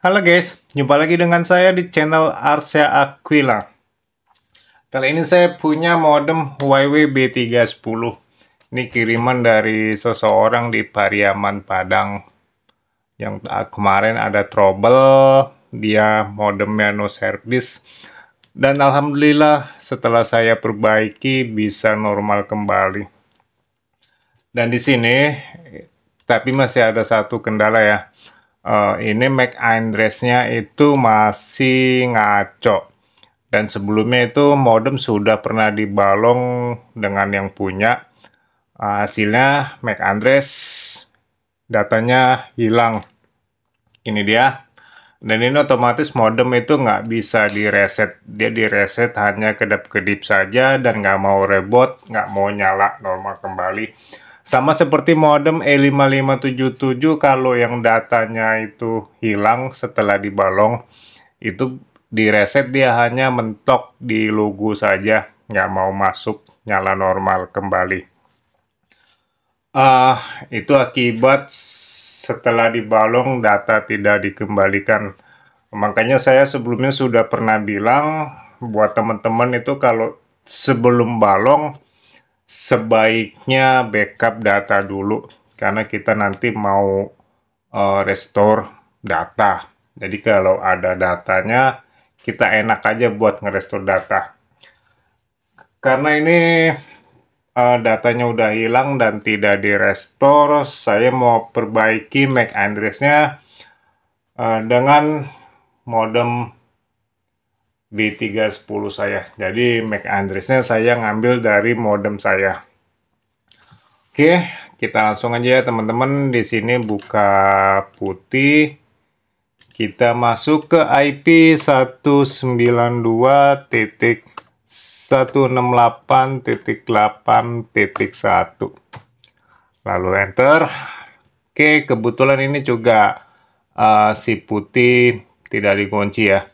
Halo guys, jumpa lagi dengan saya di channel Arsya Aquila. Kali ini saya punya modem Huawei B310. Ini kiriman dari seseorang di Pariaman, Padang. Yang kemarin ada trouble, dia modemnya no service. Dan alhamdulillah setelah saya perbaiki bisa normal kembali. Dan di sini, tapi masih ada satu kendala ya uh, ini Mac Andresnya itu masih ngaco dan sebelumnya itu modem sudah pernah dibalong dengan yang punya uh, hasilnya Mac address datanya hilang ini dia dan ini otomatis modem itu nggak bisa direset dia direset hanya kedap-kedip saja dan nggak mau reboot nggak mau nyala normal kembali sama seperti modem E5577 kalau yang datanya itu hilang setelah dibalong itu di reset dia hanya mentok di logo saja nggak mau masuk nyala normal kembali. Uh, itu akibat setelah dibalong data tidak dikembalikan. Makanya saya sebelumnya sudah pernah bilang buat teman-teman itu kalau sebelum balong sebaiknya backup data dulu karena kita nanti mau uh, restore data. Jadi kalau ada datanya kita enak aja buat ngerestore data. Karena ini uh, datanya udah hilang dan tidak direstore, saya mau perbaiki MAC address-nya uh, eh, dengan modem B310 saya. Jadi MAC address-nya saya ngambil dari modem saya. Oke, kita langsung aja ya teman-teman. Di sini buka putih. Kita masuk ke IP 192.168.8.1. Lalu enter. Oke, kebetulan ini juga uh, si putih tidak dikunci ya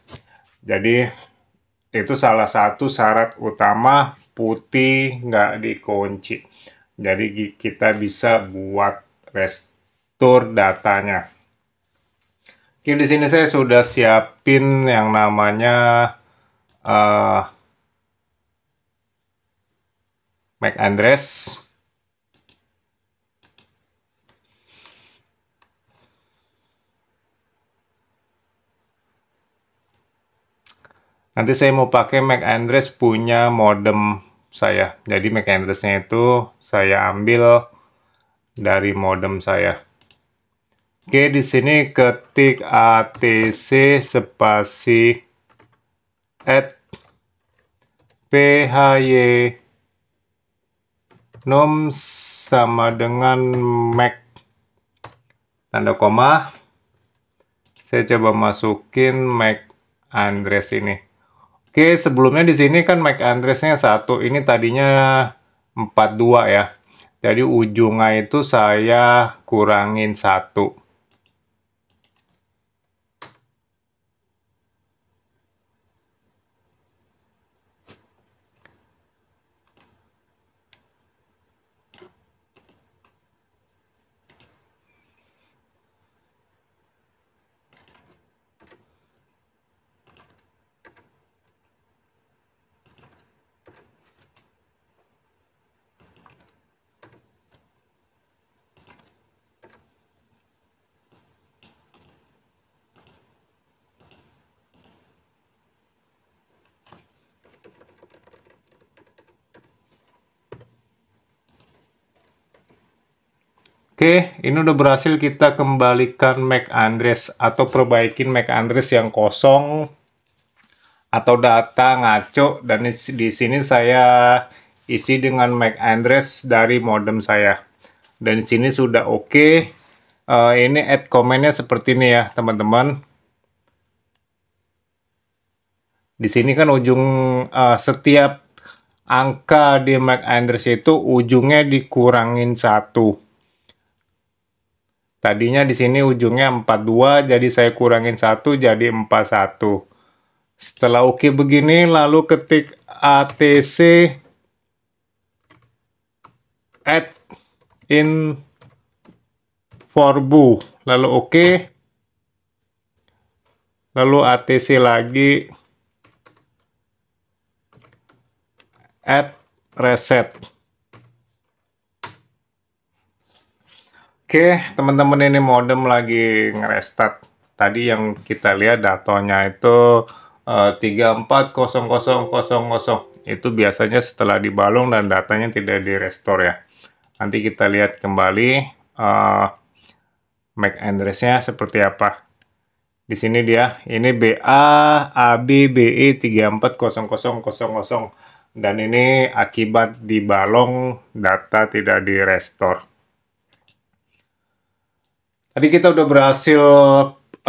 jadi itu salah satu syarat utama putih nggak dikunci. Jadi kita bisa buat restore datanya. Oke, di sini saya sudah siapin yang namanya uh, Mac address Nanti saya mau pakai MAC Andres punya modem saya. Jadi MAC Andresnya itu saya ambil dari modem saya. Oke, di sini ketik atc spasi at phy nom sama dengan mac tanda koma saya coba masukin mac Andres ini Oke, sebelumnya di sini kan Mike nya satu, ini tadinya 42 ya. Jadi ujungnya itu saya kurangin satu. Oke, ini udah berhasil kita kembalikan Mac Andres atau perbaikin Mac Andres yang kosong atau data ngaco dan di sini saya isi dengan MAC address dari modem saya. Dan di sini sudah oke. Okay. Uh, eh, ini add komennya seperti ini ya, teman-teman. Di sini kan ujung uh, setiap angka di MAC address itu ujungnya dikurangin satu. Tadinya di sini ujungnya 42, jadi saya kurangin 1 jadi 41. Setelah oke okay begini, lalu ketik atc add in forbu. Lalu oke. Okay. Lalu atc lagi add reset. Oke, teman-teman ini modem lagi ngerestart. Tadi yang kita lihat datanya itu uh, eh, 3400000. Itu biasanya setelah dibalung dan datanya tidak direstore ya. Nanti kita lihat kembali uh, eh, MAC address-nya seperti apa. Di sini dia, ini BA ABBE 3400000 dan ini akibat dibalong data tidak direstore. Tadi kita udah berhasil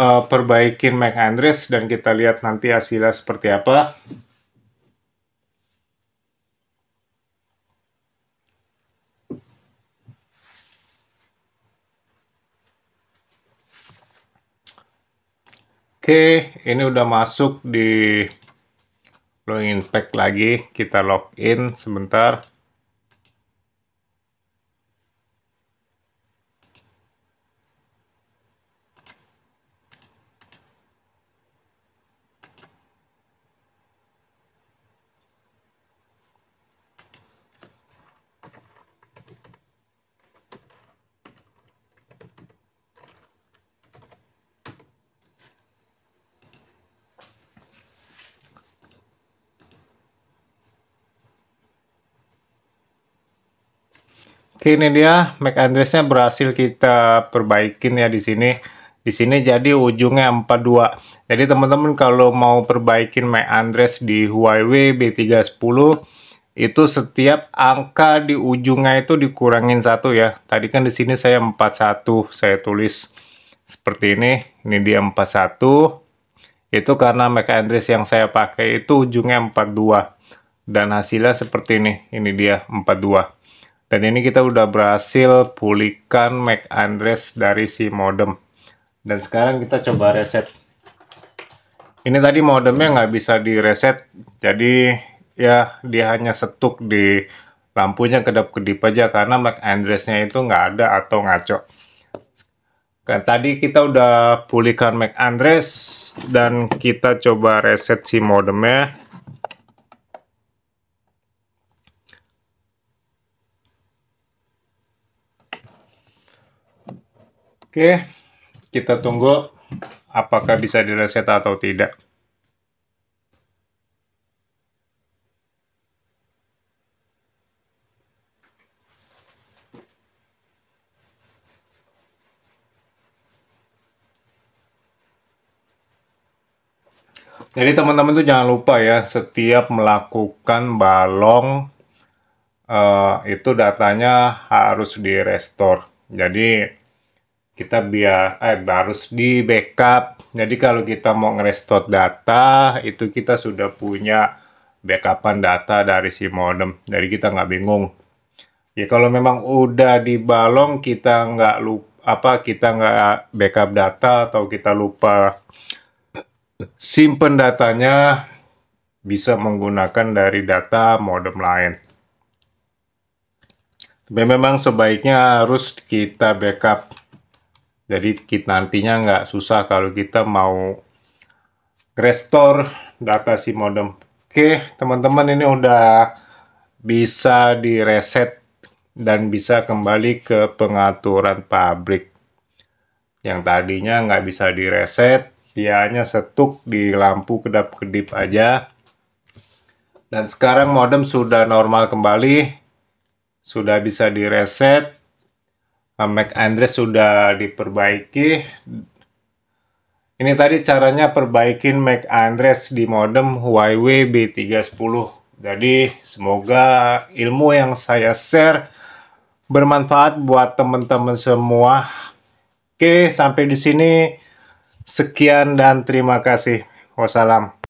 uh, perbaikin Mac Andres dan kita lihat nanti hasilnya seperti apa. Oke, ini udah masuk di Login Pack lagi. Kita login sebentar. ini dia Mac address-nya berhasil kita perbaikin ya di sini di sini jadi ujungnya 42 jadi teman-teman kalau mau perbaikin MAC address di Huawei B310 itu setiap angka di ujungnya itu dikurangin satu ya tadi kan di sini saya 41 saya tulis seperti ini ini dia 41 itu karena MAC address yang saya pakai itu ujungnya 42 dan hasilnya seperti ini ini dia 42 dan ini kita udah berhasil pulihkan MAC address dari si modem. Dan sekarang kita coba reset. Ini tadi modemnya nggak bisa direset, jadi ya dia hanya setuk di lampunya kedap-kedip aja karena MAC address-nya itu nggak ada atau ngaco. Kan tadi kita udah pulihkan MAC address dan kita coba reset si modemnya Oke, kita tunggu apakah bisa direset atau tidak. Jadi teman-teman tuh jangan lupa ya, setiap melakukan balong uh, itu datanya harus di restore. Jadi kita biar eh, harus di backup. Jadi kalau kita mau ngerestot data itu kita sudah punya backupan data dari si modem. Jadi kita nggak bingung. Ya kalau memang udah di balong kita nggak lupa apa kita nggak backup data atau kita lupa simpen datanya bisa menggunakan dari data modem lain. Tapi memang sebaiknya harus kita backup jadi kita nantinya nggak susah kalau kita mau restore data si modem. Oke, teman-teman ini udah bisa direset dan bisa kembali ke pengaturan pabrik. Yang tadinya nggak bisa direset, dia hanya setuk di lampu kedap-kedip aja. Dan sekarang modem sudah normal kembali, sudah bisa direset, Mac Andres sudah diperbaiki. Ini tadi caranya perbaikin Mac Andres di modem Huawei B310. Jadi semoga ilmu yang saya share bermanfaat buat teman-teman semua. Oke, sampai di sini. Sekian dan terima kasih. Wassalam.